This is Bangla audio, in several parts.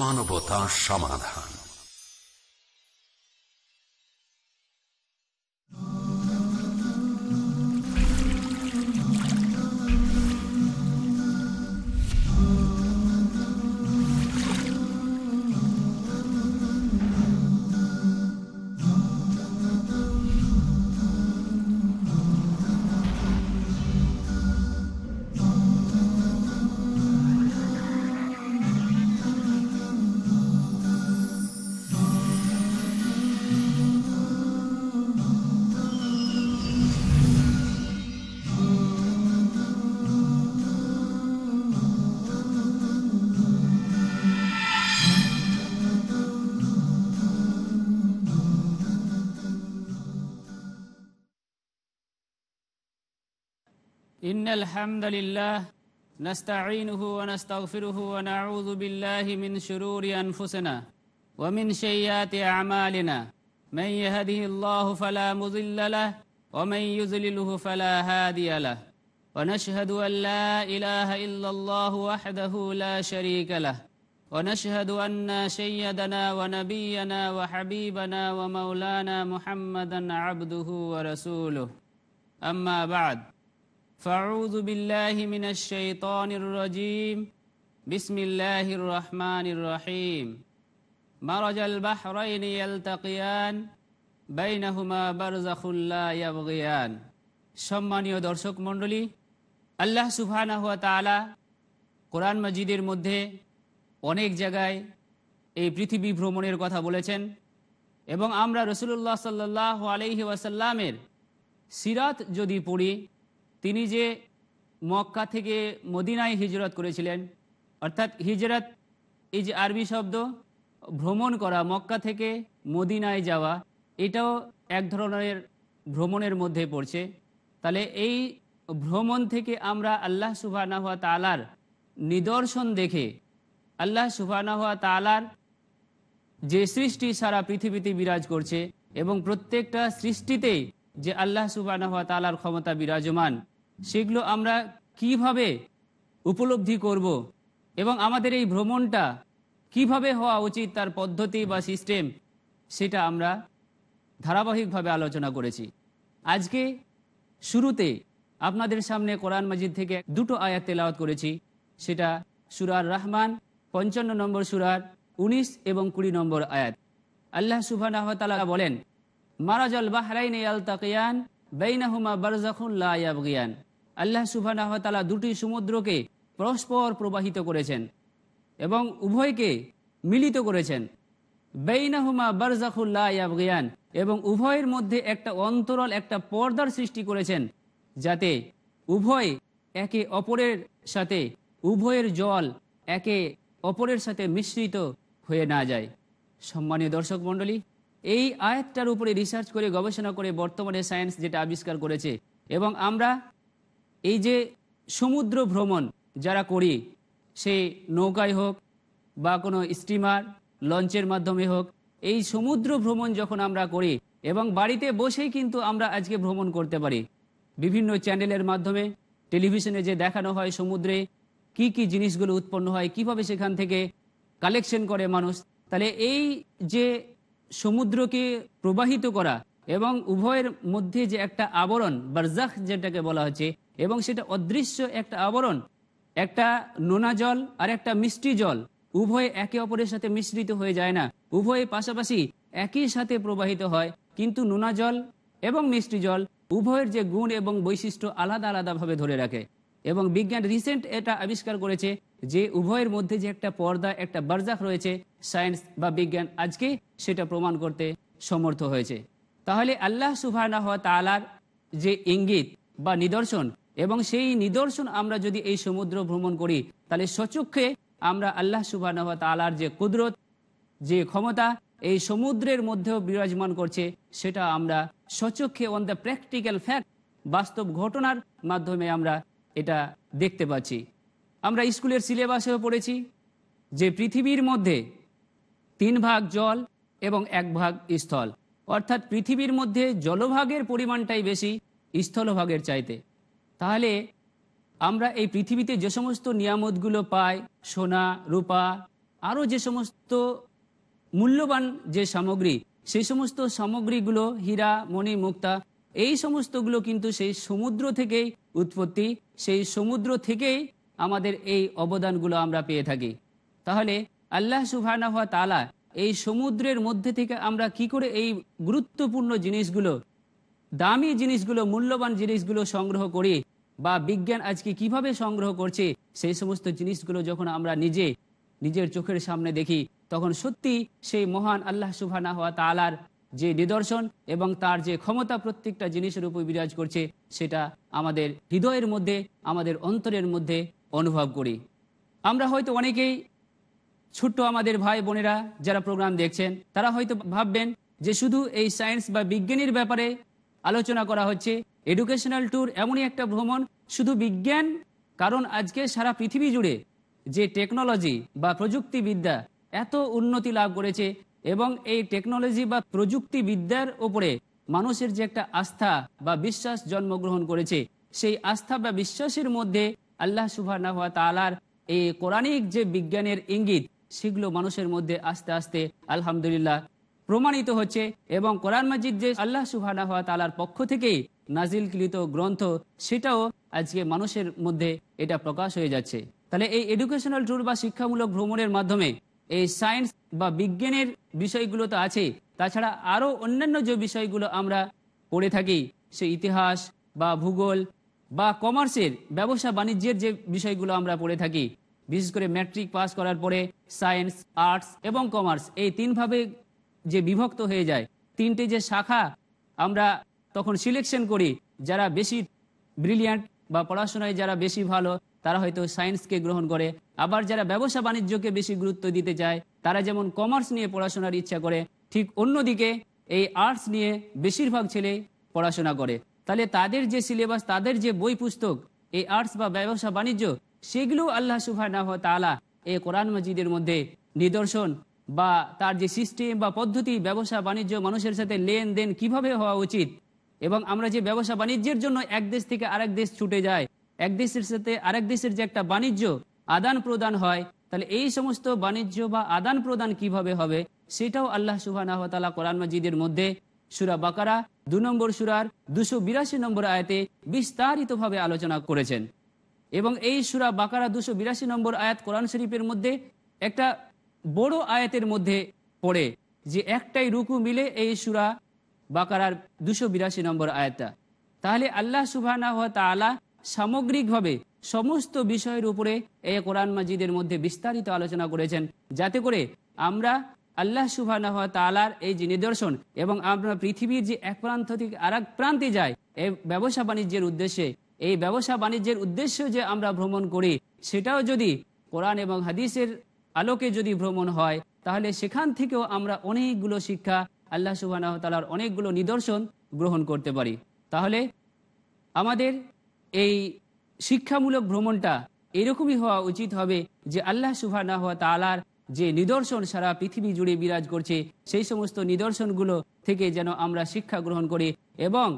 মানবতা সমাধান إن الحمد لله نستعينه ونستغفره ونعوذ بالله من شرور أنفسنا ومن شيئات أعمالنا من يهده الله فلا مضل له ومن يذلله فلا هادي له ونشهد أن لا إله إلا الله وحده لا شريك له ونشهد أن سيدنا ونبينا وحبيبنا ومولانا محمدا عبده ورسوله أما بعد فاعوذ بالله من الشيطان الرجيم بسم الله الرحمن الرحيم مرج البحرين يلتقيان بينهما برزخ لا يبغيان সম্মানীয় দর্শক মণ্ডলী আল্লাহ সুবহানা হুয়া তাআলা কোরআন মজিদের মধ্যে অনেক জায়গায় এই পৃথিবী ভ্রমণের কথা বলেছেন এবং আমরা রসুল্লাহ সাল্লাহ আলহি ওয়াসাল্লামের সিরাত যদি পড়ি তিনি যে মক্কা থেকে মদিনায় হিজরত করেছিলেন অর্থাৎ হিজরত এই যে আরবি শব্দ ভ্রমণ করা মক্কা থেকে মদিনায় যাওয়া এটাও এক ধরনের ভ্রমণের মধ্যে পড়ছে তাহলে এই ভ্রমণ থেকে আমরা আল্লাহ হওয়া তালার নিদর্শন দেখে আল্লাহ হওয়া তালার যে সৃষ্টি সারা পৃথিবীতে বিরাজ করছে এবং প্রত্যেকটা সৃষ্টিতেই যে আল্লাহ সুবাহ তালার ক্ষমতা বিরাজমান সেগুলো আমরা কিভাবে উপলব্ধি করব এবং আমাদের এই ভ্রমণটা কিভাবে হওয়া উচিত তার পদ্ধতি বা সিস্টেম সেটা আমরা ধারাবাহিকভাবে আলোচনা করেছি আজকে শুরুতে আপনাদের সামনে কোরআন মাজিদ থেকে দুটো আয়াত তেলাওয়াত করেছি সেটা সুরার রহমান পঞ্চান্ন নম্বর সুরার ১৯ এবং কুড়ি নম্বর আয়াত আল্লাহ সুবাহ বলেন মারাজল বাহরাইন ইয়ালতাকিয়ান বেইনাহুমা বারজাখুল্লা ইয়াবগিয়ান আল্লাহ সুবাহ তালা দুটি সমুদ্রকে পরস্পর প্রবাহিত করেছেন এবং উভয়কে মিলিত করেছেন বেইনাহুমা বারজাখুল্লা ইয়াবগিয়ান এবং উভয়ের মধ্যে একটা অন্তরল একটা পর্দার সৃষ্টি করেছেন যাতে উভয় একে অপরের সাথে উভয়ের জল একে অপরের সাথে মিশ্রিত হয়ে না যায় সম্মানীয় দর্শক মণ্ডলী এই আয়াতটার উপরে রিসার্চ করে গবেষণা করে বর্তমানে সায়েন্স যেটা আবিষ্কার করেছে এবং আমরা এই যে সমুদ্র ভ্রমণ যারা করি সে নৌকায় হোক বা কোনো স্টিমার লঞ্চের মাধ্যমে হোক এই সমুদ্র ভ্রমণ যখন আমরা করি এবং বাড়িতে বসেই কিন্তু আমরা আজকে ভ্রমণ করতে পারি বিভিন্ন চ্যানেলের মাধ্যমে টেলিভিশনে যে দেখানো হয় সমুদ্রে কি কি জিনিসগুলো উৎপন্ন হয় কিভাবে সেখান থেকে কালেকশন করে মানুষ তাহলে এই যে সমুদ্রকে প্রবাহিত করা এবং উভয়ের মধ্যে যে একটা আবরণ বারজাখ যেটাকে বলা হচ্ছে এবং সেটা অদৃশ্য একটা আবরণ একটা নোনা জল আর একটা মিষ্টি জল উভয়ে একে অপরের সাথে মিশ্রিত হয়ে যায় না উভয়ে পাশাপাশি একই সাথে প্রবাহিত হয় কিন্তু নোনা জল এবং মিষ্টি জল উভয়ের যে গুণ এবং বৈশিষ্ট্য আলাদা আলাদাভাবে ধরে রাখে এবং বিজ্ঞান রিসেন্ট এটা আবিষ্কার করেছে যে উভয়ের মধ্যে যে একটা পর্দা একটা বারজাখ রয়েছে সায়েন্স বা বিজ্ঞান আজকে সেটা প্রমাণ করতে সমর্থ হয়েছে তাহলে আল্লাহ সুফানা হওয়া তালার যে ইঙ্গিত বা নিদর্শন এবং সেই নিদর্শন আমরা যদি এই সমুদ্র ভ্রমণ করি তাহলে সচক্ষে আমরা আল্লাহ হওয়া তালার যে কুদরত যে ক্ষমতা এই সমুদ্রের মধ্যেও বিরাজমান করছে সেটা আমরা সচক্ষে অন দ্য প্র্যাকটিক্যাল ফ্যাক্ট বাস্তব ঘটনার মাধ্যমে আমরা এটা দেখতে পাচ্ছি আমরা স্কুলের সিলেবাসেও পড়েছি যে পৃথিবীর মধ্যে তিন ভাগ জল এবং এক ভাগ স্থল অর্থাৎ পৃথিবীর মধ্যে জলভাগের পরিমাণটাই বেশি স্থলভাগের চাইতে তাহলে আমরা এই পৃথিবীতে যে সমস্ত নিয়ামতগুলো পাই সোনা রূপা আরও যে সমস্ত মূল্যবান যে সামগ্রী সেই সমস্ত সামগ্রীগুলো হীরা মণি মুক্তা এই সমস্তগুলো কিন্তু সেই সমুদ্র থেকেই উৎপত্তি সেই সমুদ্র থেকেই আমাদের এই অবদানগুলো আমরা পেয়ে থাকি তাহলে আল্লাহ সুফানা হওয়া তালা এই সমুদ্রের মধ্যে থেকে আমরা কি করে এই গুরুত্বপূর্ণ জিনিসগুলো দামি জিনিসগুলো মূল্যবান জিনিসগুলো সংগ্রহ করি বা বিজ্ঞান আজকে কিভাবে সংগ্রহ করছে সেই সমস্ত জিনিসগুলো যখন আমরা নিজে নিজের চোখের সামনে দেখি তখন সত্যি সেই মহান আল্লাহ সুফানা হওয়া তালার যে নিদর্শন এবং তার যে ক্ষমতা প্রত্যেকটা জিনিসের উপর বিরাজ করছে সেটা আমাদের হৃদয়ের মধ্যে আমাদের অন্তরের মধ্যে অনুভব করি আমরা হয়তো অনেকেই ছোট্ট আমাদের ভাই বোনেরা যারা প্রোগ্রাম দেখছেন তারা হয়তো ভাববেন যে শুধু এই সায়েন্স বা বিজ্ঞানীর ব্যাপারে আলোচনা করা হচ্ছে এডুকেশনাল ট্যুর এমনই একটা ভ্রমণ শুধু বিজ্ঞান কারণ আজকে সারা পৃথিবী জুড়ে যে টেকনোলজি বা প্রযুক্তিবিদ্যা এত উন্নতি লাভ করেছে এবং এই টেকনোলজি বা প্রযুক্তিবিদ্যার ওপরে মানুষের যে একটা আস্থা বা বিশ্বাস জন্মগ্রহণ করেছে সেই আস্থা বা বিশ্বাসের মধ্যে আল্লাহ সুবাহ তালার এই কোরআনিক যে বিজ্ঞানের ইঙ্গিত সেগুলো মানুষের মধ্যে আস্তে আস্তে আলহামদুলিল্লাহ প্রমাণিত হচ্ছে এবং কোরআন মাজিদ যে আল্লাহ সুবাহ তালার পক্ষ থেকে নাজিলকৃত গ্রন্থ সেটাও আজকে মানুষের মধ্যে এটা প্রকাশ হয়ে যাচ্ছে তাহলে এই এডুকেশনাল ট্যুর বা শিক্ষামূলক ভ্রমণের মাধ্যমে এই সায়েন্স বা বিজ্ঞানের বিষয়গুলো তো আছে তাছাড়া আরও অন্যান্য যে বিষয়গুলো আমরা পড়ে থাকি সে ইতিহাস বা ভূগোল বা কমার্সের ব্যবসা বাণিজ্যের যে বিষয়গুলো আমরা পড়ে থাকি বিশেষ করে ম্যাট্রিক পাস করার পরে সায়েন্স আর্টস এবং কমার্স এই তিনভাবে যে বিভক্ত হয়ে যায় তিনটে যে শাখা আমরা তখন সিলেকশন করি যারা বেশি ব্রিলিয়ান্ট বা পড়াশোনায় যারা বেশি ভালো তারা হয়তো সায়েন্সকে গ্রহণ করে আবার যারা ব্যবসা বাণিজ্যকে বেশি গুরুত্ব দিতে চায় তারা যেমন কমার্স নিয়ে পড়াশোনার ইচ্ছা করে ঠিক অন্যদিকে এই আর্টস নিয়ে বেশিরভাগ ছেলে পড়াশোনা করে তাহলে তাদের যে সিলেবাস তাদের যে বই পুস্তক এই আর্টস বা ব্যবসা বাণিজ্য সেগুলো আল্লাহ সুফানাহ তালা এই কোরআন মজিদের মধ্যে নিদর্শন বা তার যে সিস্টেম বা পদ্ধতি ব্যবসা বাণিজ্য মানুষের সাথে লেনদেন কিভাবে হওয়া উচিত এবং আমরা যে ব্যবসা বাণিজ্যের জন্য এক দেশ থেকে আরেক দেশ ছুটে যায় এক দেশের সাথে আরেক দেশের যে একটা বাণিজ্য আদান প্রদান হয় তাহলে এই সমস্ত বাণিজ্য বা আদান প্রদান কিভাবে হবে সেটাও আল্লাহ সুবাহ কোরআন মজিদের মধ্যে সুরা বাকারা দু নম্বর সুরার দুশো বিরাশি নম্বর আয়াতে বিস্তারিতভাবে আলোচনা করেছেন এবং এই সুরা বাকারা দুশো বিরাশি নম্বর আয়াত কোরআন শরীফের মধ্যে একটা বড় আয়াতের মধ্যে পড়ে যে একটাই রুকু মিলে এই সুরা বাকারার দুশো বিরাশি নম্বর আয়াতটা তাহলে আল্লাহ সুবাহ তালা সামগ্রিকভাবে সমস্ত বিষয়ের উপরে এই কোরআন মাজিদের মধ্যে বিস্তারিত আলোচনা করেছেন যাতে করে আমরা আল্লাহ সুবাহ তালার এই যে নিদর্শন এবং আমরা পৃথিবীর যে এক প্রান্ত থেকে আর প্রান্তে যাই এই ব্যবসা বাণিজ্যের উদ্দেশ্যে এই ব্যবসা বাণিজ্যের উদ্দেশ্য যে আমরা ভ্রমণ করি সেটাও যদি কোরআন এবং হাদিসের আলোকে যদি ভ্রমণ হয় তাহলে সেখান থেকেও আমরা অনেকগুলো শিক্ষা আল্লাহ সুবাহ তালার অনেকগুলো নিদর্শন গ্রহণ করতে পারি তাহলে আমাদের এই শিক্ষামূলক ভ্রমণটা এরকমই হওয়া উচিত হবে যে আল্লাহ সুবাহ তালার যে নিদর্শন সারা পৃথিবী জুড়ে বিরাজ করছে সেই সমস্ত নিদর্শনগুলো থেকে যেন আমরা শিক্ষা গ্রহণ করি এবং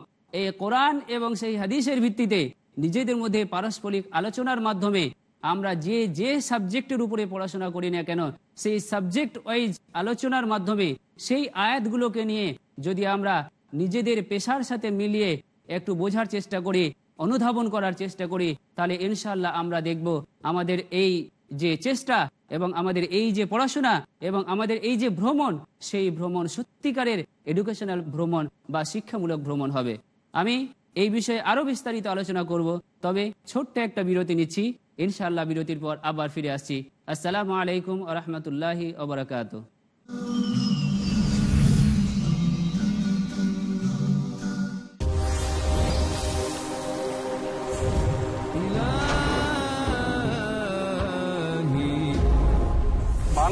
এই কোরআন এবং সেই হাদিসের ভিত্তিতে নিজেদের মধ্যে পারস্পরিক আলোচনার মাধ্যমে আমরা যে যে সাবজেক্টের উপরে পড়াশোনা করি না কেন সেই সাবজেক্ট ওয়াইজ আলোচনার মাধ্যমে সেই আয়াতগুলোকে নিয়ে যদি আমরা নিজেদের পেশার সাথে মিলিয়ে একটু বোঝার চেষ্টা করি অনুধাবন করার চেষ্টা করি তাহলে ইনশাল্লাহ আমরা দেখব আমাদের এই যে চেষ্টা এবং আমাদের এই যে পড়াশোনা এবং আমাদের এই যে ভ্রমণ সেই ভ্রমণ সত্যিকারের এডুকেশনাল ভ্রমণ বা শিক্ষামূলক ভ্রমণ হবে আমি এই বিষয়ে আরও বিস্তারিত আলোচনা করব তবে ছোট্ট একটা বিরতি নিচ্ছি ইনশাআল্লাহ বিরতির পর আবার ফিরে আসছি আসসালামু আলাইকুম রহমতুল্লাহি ওবরাকাত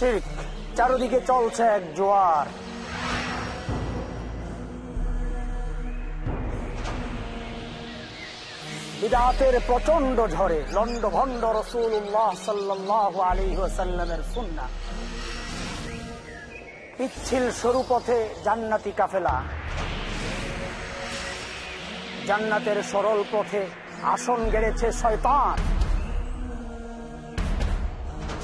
শির্ক চারদিকে চলছে এক জোয়ার বিদাতের প্রচন্ড ঝরে লন্ড ভন্ড রসুল্লাহ সাল্লাহ আলী ওসাল্লামের সুন্না পিচ্ছিল সরু পথে জান্নাতি কাফেলা জান্নাতের সরল পথে আসন গেড়েছে শয়তান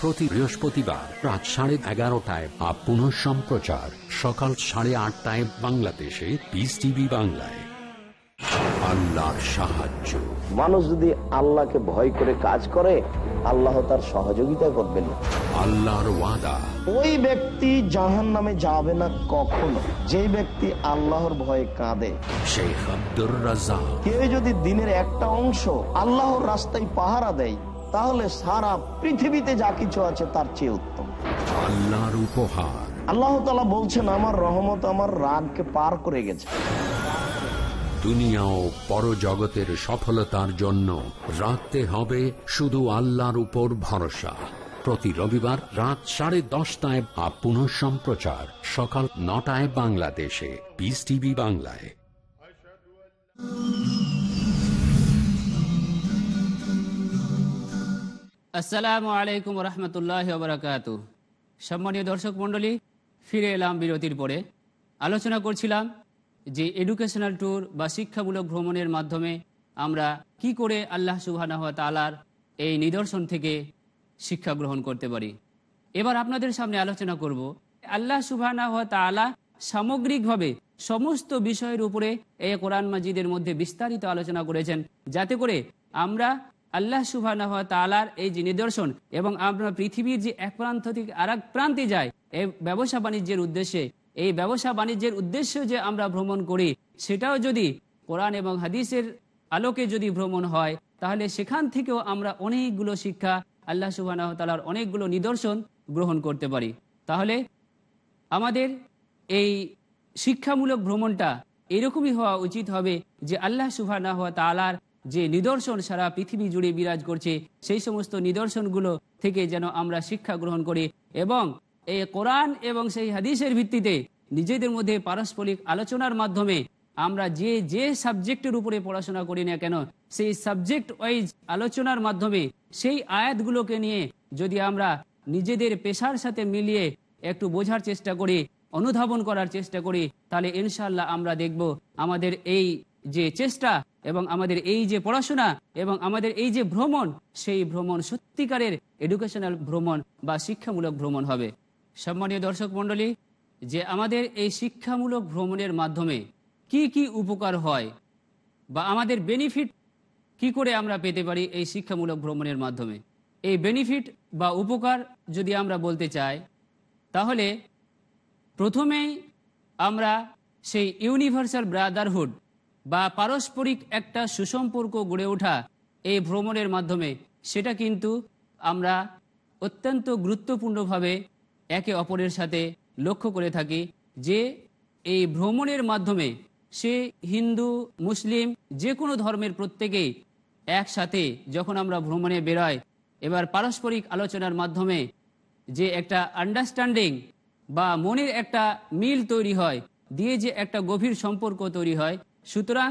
প্রতি বৃহস্পতিবার রাত সাড়ে এগারোটায় আপ পুনঃ সম্প্রচার সকাল সাড়ে আটটায় বাংলাদেশে পিস টিভি বাংলায় আল্লাহর সাহায্য মানুষ যদি আল্লাহকে ভয় করে কাজ করে আল্লাহ তার সহযোগিতা করবেন আল্লাহর ওয়াদা ওই ব্যক্তি জাহান নামে যাবে না কখনো যে ব্যক্তি আল্লাহর ভয়ে কাঁদে সেই আব্দুর রাজা কেউ যদি দিনের একটা অংশ আল্লাহর রাস্তায় পাহারা দেয় তাহলে সারা পৃথিবীতে যা কিছু আছে তার চেয়ে উত্তম আল্লাহর উপহার আল্লাহ তালা বলছেন আমার রহমত আমার রাগকে পার করে গেছে দুনিয়া ও পরজগতের সফলতার জন্য রাখতে হবে শুধু আল্লাহর উপর ভরসা প্রতি রবিবার রাত সাড়ে দশটায় বা পুনঃ সম্প্রচার সকাল নটায় বাংলাদেশে পিস টিভি বাংলায় আসসালামু আলাইকুম রহমতুল্লাহ বরাকাত সম্মানীয় দর্শক মণ্ডলী ফিরে এলাম বিরতির পরে আলোচনা করছিলাম যে এডুকেশনাল ট্যুর বা শিক্ষামূলক ভ্রমণের মাধ্যমে আমরা কি করে আল্লাহ সুবাহ তালার এই নিদর্শন থেকে শিক্ষা গ্রহণ করতে পারি এবার আপনাদের সামনে আলোচনা করব আল্লাহ সুবাহ তালা সামগ্রিকভাবে সমস্ত বিষয়ের উপরে এই কোরআন মাজিদের মধ্যে বিস্তারিত আলোচনা করেছেন যাতে করে আমরা আল্লাহ সুবাহ তালার এই যে নিদর্শন এবং আমরা পৃথিবীর যে এক প্রান্ত থেকে আর প্রান্তে যায় এই ব্যবসা বাণিজ্যের উদ্দেশ্যে এই ব্যবসা বাণিজ্যের উদ্দেশ্য যে আমরা ভ্রমণ করি সেটাও যদি কোরআন এবং হাদিসের আলোকে যদি ভ্রমণ হয় তাহলে সেখান থেকেও আমরা অনেকগুলো শিক্ষা আল্লাহ সুবাহ তালার অনেকগুলো নিদর্শন গ্রহণ করতে পারি তাহলে আমাদের এই শিক্ষামূলক ভ্রমণটা এরকমই হওয়া উচিত হবে যে আল্লাহ সুবাহ তালার যে নিদর্শন সারা পৃথিবী জুড়ে বিরাজ করছে সেই সমস্ত নিদর্শনগুলো থেকে যেন আমরা শিক্ষা গ্রহণ করি এবং এই কোরআন এবং সেই হাদিসের ভিত্তিতে নিজেদের মধ্যে পারস্পরিক আলোচনার মাধ্যমে আমরা যে যে সাবজেক্টের উপরে পড়াশোনা করি না কেন সেই সাবজেক্ট ওয়াইজ আলোচনার মাধ্যমে সেই আয়াতগুলোকে নিয়ে যদি আমরা নিজেদের পেশার সাথে মিলিয়ে একটু বোঝার চেষ্টা করি অনুধাবন করার চেষ্টা করি তাহলে ইনশাল্লাহ আমরা দেখব আমাদের এই যে চেষ্টা এবং আমাদের এই যে পড়াশোনা এবং আমাদের এই যে ভ্রমণ সেই ভ্রমণ সত্যিকারের এডুকেশনাল ভ্রমণ বা শিক্ষামূলক ভ্রমণ হবে সম্মানীয় দর্শক মণ্ডলী যে আমাদের এই শিক্ষামূলক ভ্রমণের মাধ্যমে কি কি উপকার হয় বা আমাদের বেনিফিট কি করে আমরা পেতে পারি এই শিক্ষামূলক ভ্রমণের মাধ্যমে এই বেনিফিট বা উপকার যদি আমরা বলতে চাই তাহলে প্রথমেই আমরা সেই ইউনিভার্সাল ব্রাদারহুড বা পারস্পরিক একটা সুসম্পর্ক গড়ে ওঠা এই ভ্রমণের মাধ্যমে সেটা কিন্তু আমরা অত্যন্ত গুরুত্বপূর্ণভাবে একে অপরের সাথে লক্ষ্য করে থাকি যে এই ভ্রমণের মাধ্যমে সে হিন্দু মুসলিম যে কোনো ধর্মের প্রত্যেকেই একসাথে যখন আমরা ভ্রমণে বেরোয় এবার পারস্পরিক আলোচনার মাধ্যমে যে একটা আন্ডারস্ট্যান্ডিং বা মনের একটা মিল তৈরি হয় দিয়ে যে একটা গভীর সম্পর্ক তৈরি হয় সুতরাং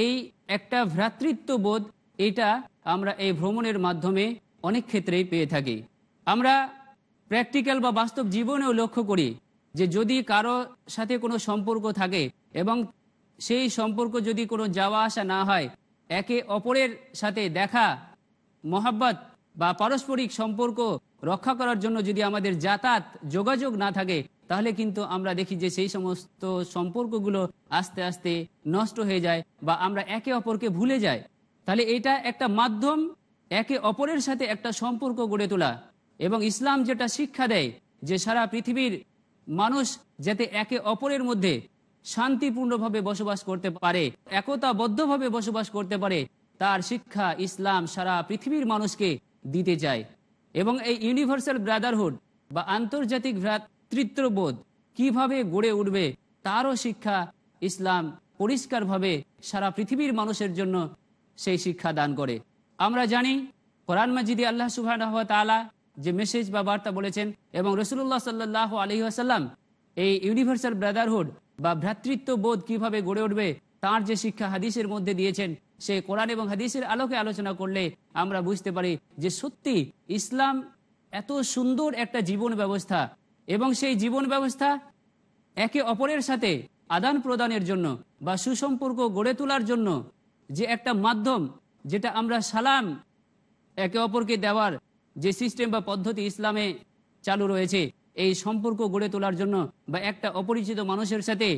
এই একটা ভ্রাতৃত্ববোধ এটা আমরা এই ভ্রমণের মাধ্যমে অনেক ক্ষেত্রেই পেয়ে থাকি আমরা প্র্যাকটিক্যাল বা বাস্তব জীবনেও লক্ষ্য করি যে যদি কারো সাথে কোনো সম্পর্ক থাকে এবং সেই সম্পর্ক যদি কোনো যাওয়া আসা না হয় একে অপরের সাথে দেখা মহাব্বত বা পারস্পরিক সম্পর্ক রক্ষা করার জন্য যদি আমাদের যাতায়াত যোগাযোগ না থাকে তাহলে কিন্তু আমরা দেখি যে সেই সমস্ত সম্পর্কগুলো আস্তে আস্তে নষ্ট হয়ে যায় বা আমরা একে অপরকে ভুলে যাই তাহলে এটা একটা মাধ্যম একে অপরের সাথে একটা সম্পর্ক গড়ে তোলা এবং ইসলাম যেটা শিক্ষা দেয় যে সারা পৃথিবীর মানুষ যাতে একে অপরের মধ্যে শান্তিপূর্ণভাবে বসবাস করতে পারে একতাবদ্ধভাবে বসবাস করতে পারে তার শিক্ষা ইসলাম সারা পৃথিবীর মানুষকে দিতে চায় এবং এই ইউনিভার্সাল ব্রাদারহুড বা আন্তর্জাতিক নেতৃত্ববোধ কিভাবে গড়ে উঠবে তারও শিক্ষা ইসলাম পরিষ্কারভাবে সারা পৃথিবীর মানুষের জন্য সেই শিক্ষা দান করে আমরা জানি কোরআন মাজিদি আল্লাহ সুবাহ তালা যে মেসেজ বা বার্তা বলেছেন এবং রসুল্লাহ সাল্লাহ আলহি আসাল্লাম এই ইউনিভার্সাল ব্রাদারহুড বা ভ্রাতৃত্ব বোধ কিভাবে গড়ে উঠবে তার যে শিক্ষা হাদিসের মধ্যে দিয়েছেন সে কোরআন এবং হাদিসের আলোকে আলোচনা করলে আমরা বুঝতে পারি যে সত্যি ইসলাম এত সুন্দর একটা জীবন ব্যবস্থা এবং সেই জীবন ব্যবস্থা একে অপরের সাথে আদান প্রদানের জন্য বা সুসম্পর্ক গড়ে তোলার জন্য যে একটা মাধ্যম যেটা আমরা সালাম একে অপরকে দেওয়ার যে সিস্টেম বা পদ্ধতি ইসলামে চালু রয়েছে এই সম্পর্ক গড়ে তোলার জন্য বা একটা অপরিচিত মানুষের সাথে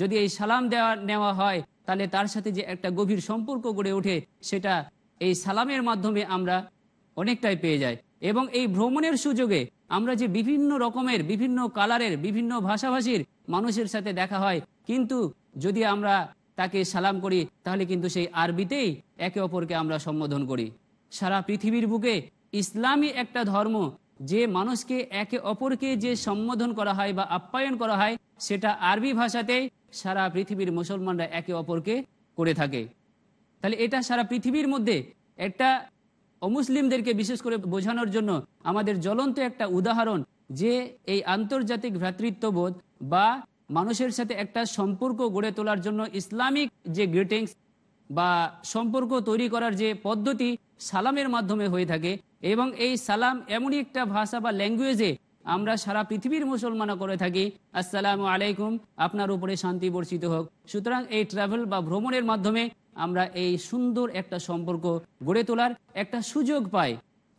যদি এই সালাম দেওয়া নেওয়া হয় তাহলে তার সাথে যে একটা গভীর সম্পর্ক গড়ে ওঠে সেটা এই সালামের মাধ্যমে আমরা অনেকটাই পেয়ে যাই এবং এই ভ্রমণের সুযোগে আমরা যে বিভিন্ন রকমের বিভিন্ন কালারের বিভিন্ন ভাষাভাষীর মানুষের সাথে দেখা হয় কিন্তু যদি আমরা তাকে সালাম করি তাহলে কিন্তু সেই আরবিতেই একে অপরকে আমরা সম্বোধন করি সারা পৃথিবীর বুকে ইসলামী একটা ধর্ম যে মানুষকে একে অপরকে যে সম্বোধন করা হয় বা আপ্যায়ন করা হয় সেটা আরবি ভাষাতেই সারা পৃথিবীর মুসলমানরা একে অপরকে করে থাকে তাহলে এটা সারা পৃথিবীর মধ্যে একটা অমুসলিমদেরকে বিশেষ করে বোঝানোর জন্য আমাদের জ্বলন্ত একটা উদাহরণ যে এই আন্তর্জাতিক ভ্রাতৃত্ববোধ বা মানুষের সাথে একটা সম্পর্ক গড়ে তোলার জন্য ইসলামিক যে গ্রিটিংস বা সম্পর্ক তৈরি করার যে পদ্ধতি সালামের মাধ্যমে হয়ে থাকে এবং এই সালাম এমনই একটা ভাষা বা ল্যাঙ্গুয়েজে আমরা সারা পৃথিবীর মুসলমান করে থাকি আসসালামু আলাইকুম আপনার উপরে শান্তি বর্ষিত হোক সুতরাং এই ট্রাভেল বা ভ্রমণের মাধ্যমে আমরা এই সুন্দর একটা সম্পর্ক গড়ে তোলার একটা সুযোগ পাই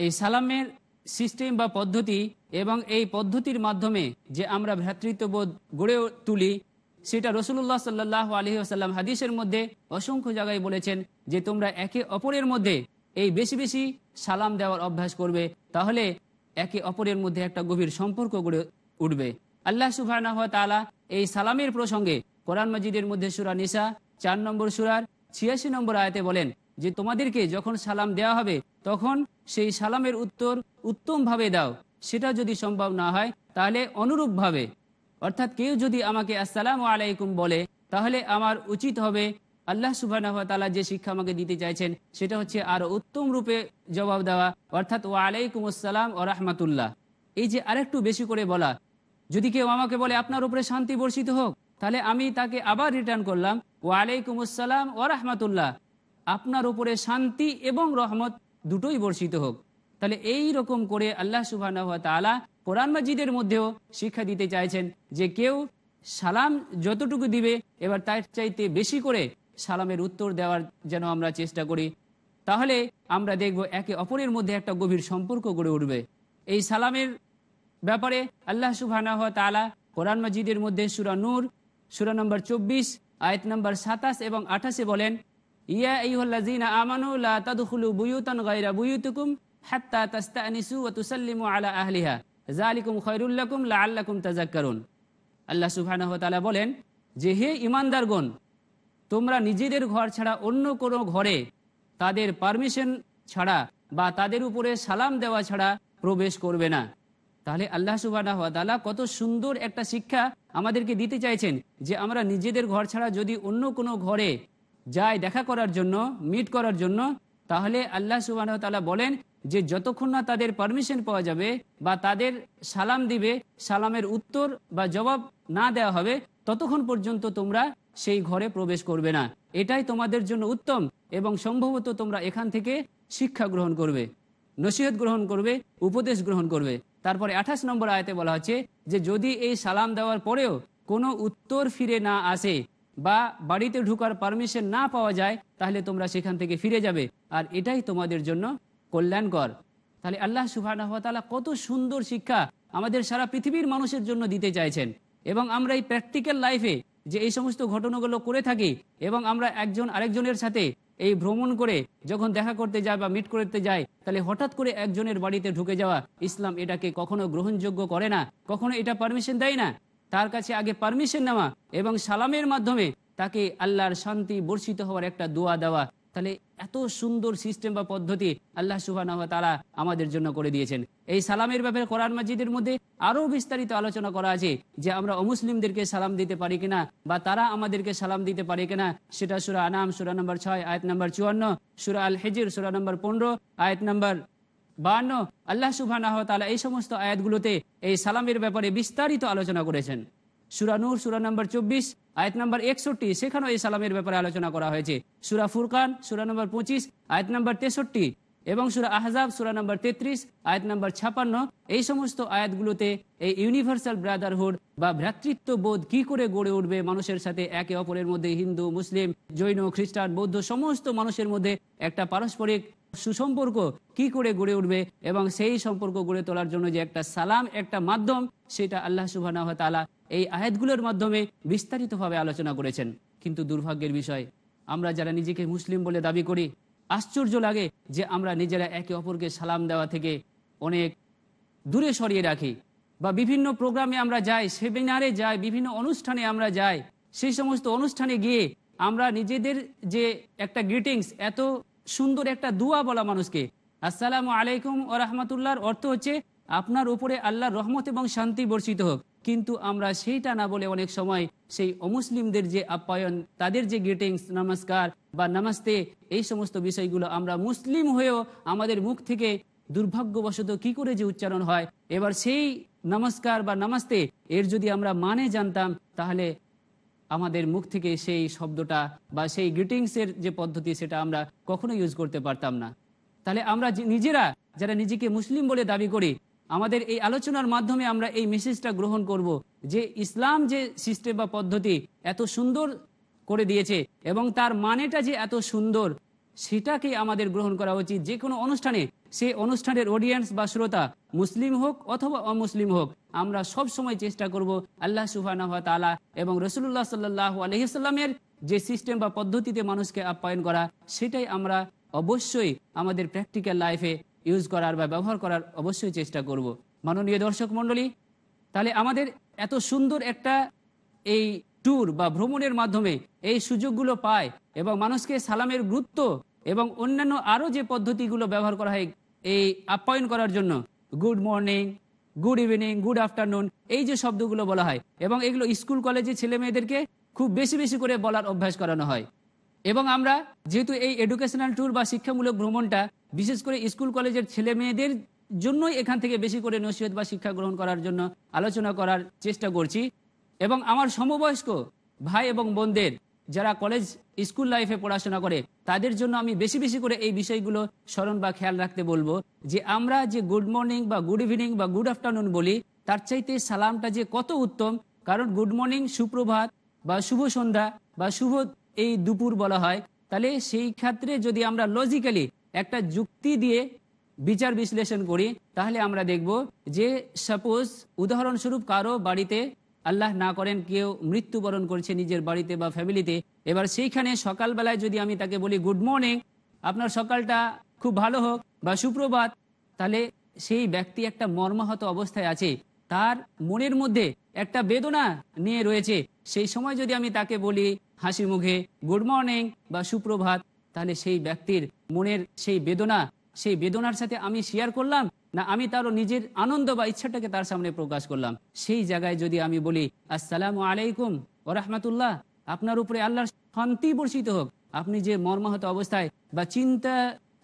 এই সালামের সিস্টেম বা পদ্ধতি এবং এই পদ্ধতির মাধ্যমে যে আমরা ভ্রাতৃত্ববোধ গড়ে তুলি সেটা রসুল্লাহ সাল্লাহ আলহি আসাল্লাম হাদিসের মধ্যে অসংখ্য জায়গায় বলেছেন যে তোমরা একে অপরের মধ্যে এই বেশি বেশি সালাম দেওয়ার অভ্যাস করবে তাহলে একে অপরের মধ্যে একটা গভীর সম্পর্ক গড়ে উঠবে আল্লাহ সুবাহ তালা এই সালামের প্রসঙ্গে কোরআন মজিদের মধ্যে সুরা নিসা চার নম্বর সুরার ছিয়াশি নম্বর আয়তে বলেন যে তোমাদেরকে যখন সালাম দেয়া হবে তখন সেই সালামের উত্তর উত্তমভাবে দাও সেটা যদি সম্ভব না হয় তাহলে অনুরূপভাবে অর্থাৎ কেউ যদি আমাকে আসসালাম আলাইকুম বলে তাহলে আমার উচিত হবে আল্লাহ সুবাহ তালা যে শিক্ষা আমাকে দিতে চাইছেন সেটা হচ্ছে আরো উত্তম রূপে জবাব দেওয়া অর্থাৎ ও আলাইকুম আসসালাম ও রাহমাতুল্লাহ এই যে আরেকটু বেশি করে বলা যদি কেউ আমাকে বলে আপনার উপরে শান্তি বর্ষিত হোক তাহলে আমি তাকে আবার রিটার্ন করলাম ওয়ালাইকুম আসসালাম ও রাহমাতুল্লাহ আপনার উপরে শান্তি এবং রহমত দুটোই বর্ষিত হোক তাহলে এই রকম করে আল্লাহ সুবাহ তালা কোরআন মাজিদের মধ্যেও শিক্ষা দিতে চাইছেন যে কেউ সালাম যতটুকু দিবে এবার তার চাইতে বেশি করে সালামের উত্তর দেওয়ার যেন আমরা চেষ্টা করি তাহলে আমরা দেখব একে অপরের মধ্যে একটা গভীর সম্পর্ক গড়ে উঠবে এই সালামের ব্যাপারে আল্লাহ সুবাহ তালা কোরআন মাজিদের মধ্যে সুরা নূর সুরা নম্বর চব্বিশ আয়ত নম্বর সাতাশ এবং আঠাশে বলেন ইয়া বুয়ুতান হাত্তা আলা বলেন যে হে ইমানদারগণ তোমরা নিজেদের ঘর ছাড়া অন্য কোনো ঘরে তাদের পারমিশন ছাড়া বা তাদের উপরে সালাম দেওয়া ছাড়া প্রবেশ করবে না তাহলে আল্লাহ সুবাহ কত সুন্দর একটা শিক্ষা আমাদেরকে দিতে চাইছেন যে আমরা নিজেদের ঘর ছাড়া যদি অন্য কোনো ঘরে যাই দেখা করার জন্য মিট করার জন্য তাহলে আল্লাহ সুবাহ তালা বলেন যে যতক্ষণ না তাদের পারমিশন পাওয়া যাবে বা তাদের সালাম দিবে সালামের উত্তর বা জবাব না দেওয়া হবে ততক্ষণ পর্যন্ত তোমরা সেই ঘরে প্রবেশ করবে না এটাই তোমাদের জন্য উত্তম এবং সম্ভবত তোমরা এখান থেকে শিক্ষা গ্রহণ করবে নসিহত গ্রহণ করবে উপদেশ গ্রহণ করবে তারপরে আঠাশ নম্বর আয়তে বলা হচ্ছে যে যদি এই সালাম দেওয়ার পরেও কোনো উত্তর ফিরে না আসে বা বাড়িতে ঢুকার পারমিশন না পাওয়া যায় তাহলে তোমরা সেখান থেকে ফিরে যাবে আর এটাই তোমাদের জন্য কল্যাণকর তাহলে আল্লাহ সুবাহতালা কত সুন্দর শিক্ষা আমাদের সারা পৃথিবীর মানুষের জন্য দিতে চাইছেন এবং আমরা এই প্র্যাকটিক্যাল লাইফে যে এই সমস্ত ঘটনাগুলো করে থাকি এবং আমরা একজন আরেকজনের সাথে এই ভ্রমণ করে যখন দেখা করতে যায় বা মিট করতে যায় তাহলে হঠাৎ করে একজনের বাড়িতে ঢুকে যাওয়া ইসলাম এটাকে কখনো গ্রহণযোগ্য করে না কখনো এটা পারমিশন দেয় না তার কাছে আগে পারমিশন নেওয়া এবং সালামের মাধ্যমে তাকে আল্লাহর শান্তি বর্ষিত হওয়ার একটা দোয়া দেওয়া তাহলে এত সুন্দর সিস্টেম বা পদ্ধতি আল্লাহ সুবাহ আমাদের জন্য করে দিয়েছেন এই সালামের ব্যাপারে কোরআন মাজিদের মধ্যে আরো বিস্তারিত আলোচনা করা আছে যে আমরা অমুসলিমদেরকে সালাম দিতে পারি কিনা বা তারা আমাদেরকে সালাম দিতে পারে কিনা সেটা সুরা আনাম সুরা নম্বর ছয় আয়ত নম্বর চুয়ান্ন সুরা আল হেজির সুরা নম্বর পনেরো আয়ত নম্বর বান্ন আল্লাহ সুবাহ এই সমস্ত আয়াতগুলোতে এই সালামের ব্যাপারে বিস্তারিত আলোচনা করেছেন সুরানুর সুরা নম্বর চব্বিশ আয়াত নম্বর একষট্টি সেখানেও এই সালামের ব্যাপারে আলোচনা করা হয়েছে সুরা ফুরকান সুরা নম্বর পঁচিশ আয়াত নম্বর তেষট্টি এবং সুরা আহজাব সুরা নম্বর তেত্রিশ আয়াত নম্বর ছাপান্ন এই সমস্ত আয়াতগুলোতে এই ইউনিভার্সাল ব্রাদারহুড বা ভ্রাতৃত্ব বোধ কি করে গড়ে উঠবে মানুষের সাথে একে অপরের মধ্যে হিন্দু মুসলিম জৈন খ্রিস্টান বৌদ্ধ সমস্ত মানুষের মধ্যে একটা পারস্পরিক সুসম্পর্ক কি করে গড়ে উঠবে এবং সেই সম্পর্ক গড়ে তোলার জন্য যে একটা সালাম একটা মাধ্যম সেটা আল্লাহ সুবাহ তালা এই আয়াতগুলোর মাধ্যমে বিস্তারিতভাবে আলোচনা করেছেন কিন্তু দুর্ভাগ্যের বিষয় আমরা যারা নিজেকে মুসলিম বলে দাবি করি আশ্চর্য লাগে যে আমরা নিজেরা একে অপরকে সালাম দেওয়া থেকে অনেক দূরে সরিয়ে রাখি বা বিভিন্ন প্রোগ্রামে আমরা যাই সেমিনারে যাই বিভিন্ন অনুষ্ঠানে আমরা যাই সেই সমস্ত অনুষ্ঠানে গিয়ে আমরা নিজেদের যে একটা গ্রিটিংস এত সুন্দর একটা দুয়া বলা মানুষকে আসসালাম আলাইকুম ও রহমতুল্লাহর অর্থ হচ্ছে আপনার উপরে আল্লাহর রহমত এবং শান্তি বর্ষিত হোক কিন্তু আমরা সেইটা না বলে অনেক সময় সেই অমুসলিমদের যে আপ্যায়ন তাদের যে গ্রিটিংস নমস্কার বা নমস্তে এই সমস্ত বিষয়গুলো আমরা মুসলিম হয়েও আমাদের মুখ থেকে দুর্ভাগ্যবশত কি করে যে উচ্চারণ হয় এবার সেই নমস্কার বা নমস্তে এর যদি আমরা মানে জানতাম তাহলে আমাদের মুখ থেকে সেই শব্দটা বা সেই গ্রিটিংসের যে পদ্ধতি সেটা আমরা কখনো ইউজ করতে পারতাম না তাহলে আমরা নিজেরা যারা নিজেকে মুসলিম বলে দাবি করি আমাদের এই আলোচনার মাধ্যমে আমরা এই মেসেজটা গ্রহণ করব যে ইসলাম যে সিস্টেম বা পদ্ধতি এত সুন্দর করে দিয়েছে এবং তার মানেটা যে এত সুন্দর সেটাকে আমাদের গ্রহণ করা উচিত যে কোনো অনুষ্ঠানে সে অনুষ্ঠানের অডিয়েন্স বা শ্রোতা মুসলিম হোক অথবা অমুসলিম হোক আমরা সব সময় চেষ্টা করব আল্লাহ সুফানাহ এবং রসুল্লাহ সাল্লাহ আলহিসাল্লামের যে সিস্টেম বা পদ্ধতিতে মানুষকে আপ্যায়ন করা সেটাই আমরা অবশ্যই আমাদের প্র্যাকটিক্যাল লাইফে ইউজ করার বা ব্যবহার করার অবশ্যই চেষ্টা করব। মাননীয় দর্শক মণ্ডলী তাহলে আমাদের এত সুন্দর একটা এই ট্যুর বা ভ্রমণের মাধ্যমে এই সুযোগগুলো পায় এবং মানুষকে সালামের গুরুত্ব এবং অন্যান্য আরও যে পদ্ধতিগুলো ব্যবহার করা হয় এই আপ্যায়ন করার জন্য good morning good evening good afternoon এই যে শব্দগুলো বলা হয় এবং এগুলো স্কুল কলেজে ছেলে মেয়েদেরকে খুব বেশি বেশি করে বলার অভ্যাস করানো হয় এবং আমরা যেহেতু এই এডুকেশনাল ট্যুর বা শিক্ষামূলক ভ্রমণটা বিশেষ করে স্কুল কলেজের ছেলে মেয়েদের জন্যই এখান থেকে বেশি করে নসিহত বা শিক্ষা গ্রহণ করার জন্য আলোচনা করার চেষ্টা করছি এবং আমার সমবয়স্ক ভাই এবং বোনদের যারা কলেজ স্কুল লাইফে পড়াশোনা করে তাদের জন্য আমি বেশি বেশি করে এই বিষয়গুলো স্মরণ বা খেয়াল রাখতে বলবো যে আমরা যে গুড মর্নিং বা গুড ইভিনিং বা গুড আফটারনুন বলি তার চাইতে সালামটা যে কত উত্তম কারণ গুড মর্নিং সুপ্রভাত বা শুভ সন্ধ্যা বা শুভ এই দুপুর বলা হয় তাহলে সেই ক্ষেত্রে যদি আমরা লজিক্যালি একটা যুক্তি দিয়ে বিচার বিশ্লেষণ করি তাহলে আমরা দেখব যে সাপোজ উদাহরণস্বরূপ কারো বাড়িতে আল্লাহ না করেন কেউ মৃত্যুবরণ করছে নিজের বাড়িতে বা ফ্যামিলিতে এবার সেইখানে সকালবেলায় যদি আমি তাকে বলি গুড মর্নিং আপনার সকালটা খুব ভালো হোক বা সুপ্রভাত তাহলে সেই ব্যক্তি একটা মর্মাহত অবস্থায় আছে তার মনের মধ্যে একটা বেদনা নিয়ে রয়েছে সেই সময় যদি আমি তাকে বলি হাসি মুখে গুড মর্নিং বা সুপ্রভাত তাহলে সেই ব্যক্তির মনের সেই বেদনা সেই বেদনার সাথে আমি শেয়ার করলাম না আমি তারও নিজের আনন্দ বা ইচ্ছাটাকে তার সামনে প্রকাশ করলাম সেই জায়গায় যদি আমি বলি আসসালাম আলাইকুম ও রহমাতুল্লাহ আপনার উপরে আল্লাহর শান্তি বর্ষিত হোক আপনি যে মর্মাহত অবস্থায় বা চিন্তা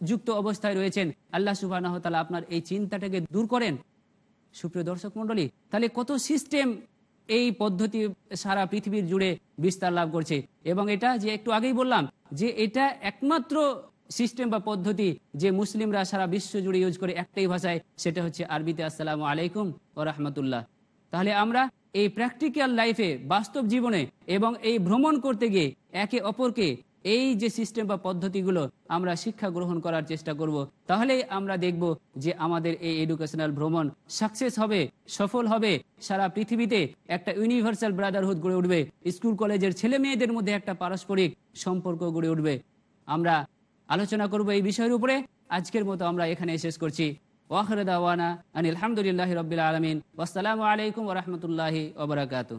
যুক্ত অবস্থায় রয়েছেন আল্লাহ সুবাহ আপনার এই চিন্তাটাকে দূর করেন সুপ্রিয় দর্শক মন্ডলী তাহলে কত সিস্টেম এই পদ্ধতি সারা পৃথিবীর জুড়ে বিস্তার লাভ করছে এবং এটা যে একটু আগেই বললাম যে এটা একমাত্র সিস্টেম বা পদ্ধতি যে মুসলিমরা সারা বিশ্ব জুড়ে ইউজ করে একটাই ভাষায় সেটা হচ্ছে আরবিতে আসসালামু আলাইকুম ও রহমতুল্লাহ তাহলে আমরা এই প্র্যাকটিক্যাল লাইফে বাস্তব জীবনে এবং এই ভ্রমণ করতে গিয়ে একে অপরকে এই যে সিস্টেম বা পদ্ধতিগুলো আমরা শিক্ষা গ্রহণ করার চেষ্টা করব। তাহলেই আমরা দেখব যে আমাদের এই এডুকেশনাল ভ্রমণ সাকসেস হবে সফল হবে সারা পৃথিবীতে একটা ইউনিভার্সাল ব্রাদারহুড গড়ে উঠবে স্কুল কলেজের ছেলে মেয়েদের মধ্যে একটা পারস্পরিক সম্পর্ক গড়ে উঠবে আমরা আলোচনা করব এই বিষয়ের উপরে আজকের মতো আমরা এখানে শেষ করছি ওয়াহরদাওয়ানা আনিলামদুলিল্লাহ আলহামদুলিল্লাহ রবিল আলমিন আসসালামু আলাইকুম রহমতুল্লাহি ওবরাকাতু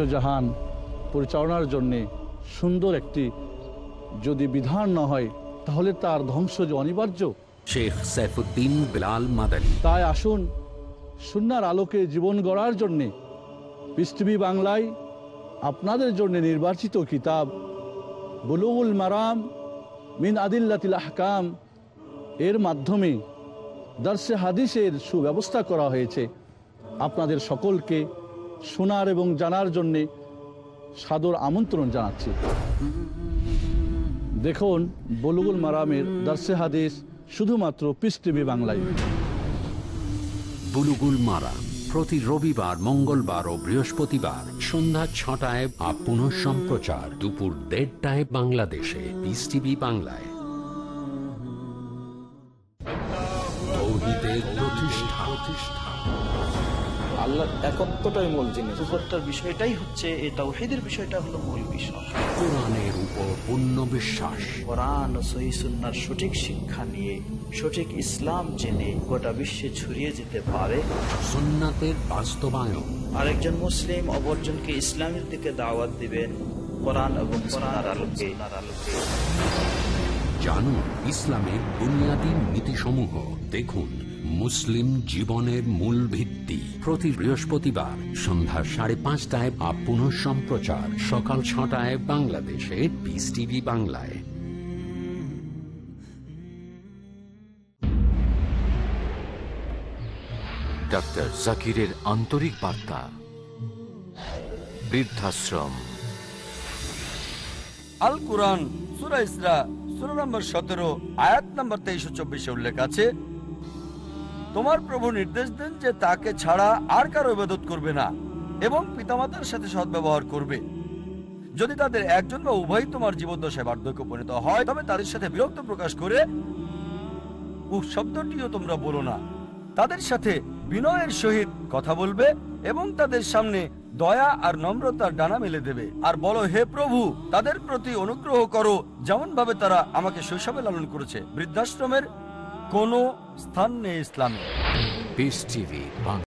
বিশ্বজাহান পরিচালনার জন্যে সুন্দর একটি যদি বিধান না হয় তাহলে তার ধ্বংস যে অনিবার্য শেখ সাইফুদ্দিন বিলাল মাদানী তাই আসুন সুনার আলোকে জীবন গড়ার জন্যে পৃথিবী বাংলায় আপনাদের জন্য নির্বাচিত কিতাব বুলুল মারাম মিন আদিল্লাতিল আহকাম এর মাধ্যমে দার্সে হাদিসের সুব্যবস্থা করা হয়েছে আপনাদের সকলকে শোনার এবং জানার জন্যে সাদর আমন্ত্রণ জানাচ্ছি দেখুন বলুগুল মারামের দার্সে হাদিস শুধুমাত্র পিস টিভি বাংলায় বুলুগুল মারাম প্রতি রবিবার মঙ্গলবার ও বৃহস্পতিবার সন্ধ্যা ছটায় আর পুনঃ সম্প্রচার দুপুর দেড়টায় বাংলাদেশে পিস টিভি বাংলায় প্রতিষ্ঠা আল্লাহর একত্বটাই মূল জিনিস উপত্যার বিষয়টাই হচ্ছে এই তাওহিদের বিষয়টা হলো মূল বিষয় কোরআনের উপর পূর্ণ বিশ্বাস কোরআন ও সহি সহিসুন্নার সঠিক শিক্ষা নিয়ে সঠিক ইসলাম জেনে গোটা বিশ্বে ছড়িয়ে যেতে পারে সুন্নাতের বাস্তবায়ন আরেকজন মুসলিম অবর্জনকে ইসলামের দিকে দাওয়াত দিবেন কোরআন এবং কোরআন আলোকে আলোকে জানুন ইসলামের বুনিয়াদী নীতিসমূহ দেখুন মুসলিম জীবনের মূল ভিত্তি প্রতি বৃহস্পতিবার সন্ধ্যা সাড়ে পাঁচটায় বা পুনঃ সম্প্রচার সকাল ছটায় বাংলাদেশে পিস টিভি বাংলায় ডক্টর জাকিরের আন্তরিক বার্তা বৃদ্ধাশ্রম আল কোরআন সুরা ইসরা সুরা নম্বর সতেরো আয়াত নম্বর তেইশ চব্বিশে উল্লেখ আছে তোমার প্রভু নির্দেশ দেন যে তাকে ছাড়া আর কারো ইবাদত করবে না এবং পিতামাতার সাথে সদ্ব্যবহার করবে যদি তাদের একজন বা উভয় তোমার জীবদ্দশায় বার্ধক্য পরিণত হয় তবে তাদের সাথে বিরক্ত প্রকাশ করে উহ শব্দটিও তোমরা বলো না তাদের সাথে বিনয়ের সহিত কথা বলবে এবং তাদের সামনে দয়া আর নম্রতার ডানা মেলে দেবে আর বলো হে প্রভু তাদের প্রতি অনুগ্রহ করো যেমন ভাবে তারা আমাকে শৈশবে লালন করেছে বৃদ্ধাশ্রমের কোনো স্থান নেই ইসলামে